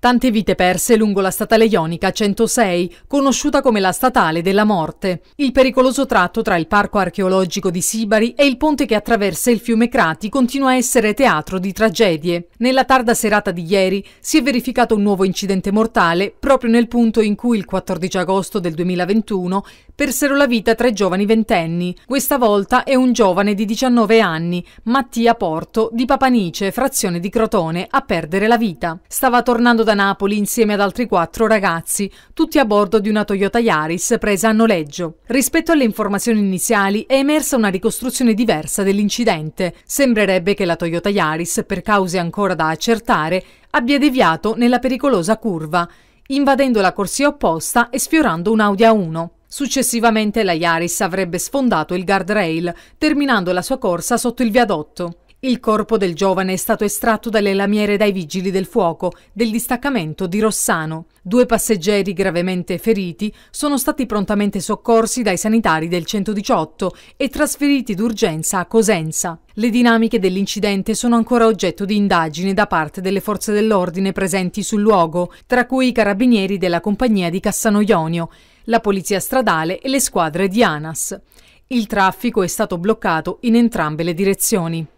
Tante vite perse lungo la statale Ionica 106, conosciuta come la statale della morte. Il pericoloso tratto tra il parco archeologico di Sibari e il ponte che attraversa il fiume Crati continua a essere teatro di tragedie. Nella tarda serata di ieri si è verificato un nuovo incidente mortale proprio nel punto in cui il 14 agosto del 2021 persero la vita tre giovani ventenni. Questa volta è un giovane di 19 anni, Mattia Porto, di Papanice, frazione di Crotone, a perdere la vita. Stava tornando da Napoli insieme ad altri quattro ragazzi, tutti a bordo di una Toyota Yaris presa a noleggio. Rispetto alle informazioni iniziali è emersa una ricostruzione diversa dell'incidente. Sembrerebbe che la Toyota Yaris, per cause ancora da accertare, abbia deviato nella pericolosa curva, invadendo la corsia opposta e sfiorando un Audi A1. Successivamente la Yaris avrebbe sfondato il guardrail, terminando la sua corsa sotto il viadotto. Il corpo del giovane è stato estratto dalle lamiere dai vigili del fuoco del distaccamento di Rossano. Due passeggeri gravemente feriti sono stati prontamente soccorsi dai sanitari del 118 e trasferiti d'urgenza a Cosenza. Le dinamiche dell'incidente sono ancora oggetto di indagine da parte delle forze dell'ordine presenti sul luogo, tra cui i carabinieri della compagnia di Cassano Ionio, la polizia stradale e le squadre di ANAS. Il traffico è stato bloccato in entrambe le direzioni.